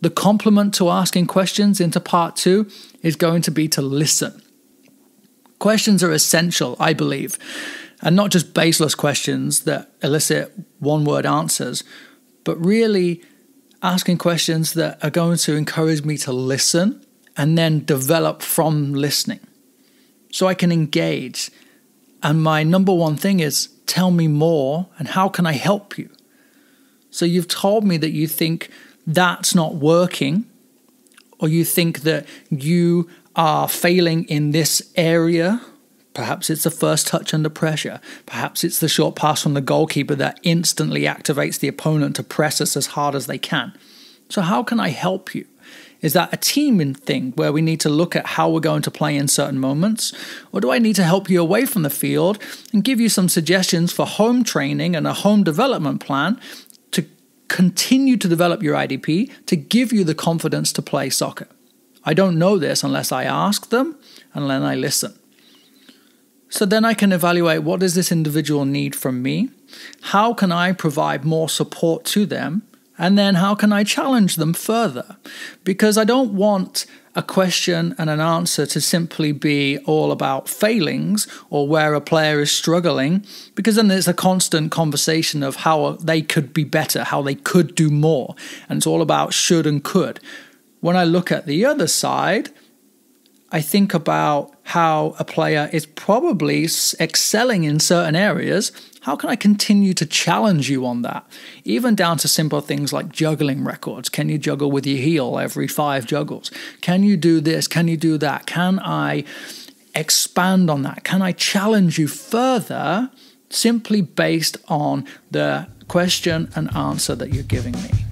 the complement to asking questions into part two is going to be to listen. Questions are essential, I believe, and not just baseless questions that elicit one word answers, but really asking questions that are going to encourage me to listen and then develop from listening so I can engage. And my number one thing is tell me more and how can I help you? So you've told me that you think that's not working, or you think that you are failing in this area, perhaps it's the first touch under pressure, perhaps it's the short pass from the goalkeeper that instantly activates the opponent to press us as hard as they can. So, how can I help you? Is that a team thing where we need to look at how we're going to play in certain moments? Or do I need to help you away from the field and give you some suggestions for home training and a home development plan continue to develop your IDP to give you the confidence to play soccer. I don't know this unless I ask them and then I listen. So then I can evaluate what does this individual need from me? How can I provide more support to them? And then how can I challenge them further? Because I don't want a question and an answer to simply be all about failings or where a player is struggling, because then it's a constant conversation of how they could be better, how they could do more. And it's all about should and could. When I look at the other side, I think about how a player is probably excelling in certain areas. How can I continue to challenge you on that? Even down to simple things like juggling records. Can you juggle with your heel every five juggles? Can you do this? Can you do that? Can I expand on that? Can I challenge you further simply based on the question and answer that you're giving me?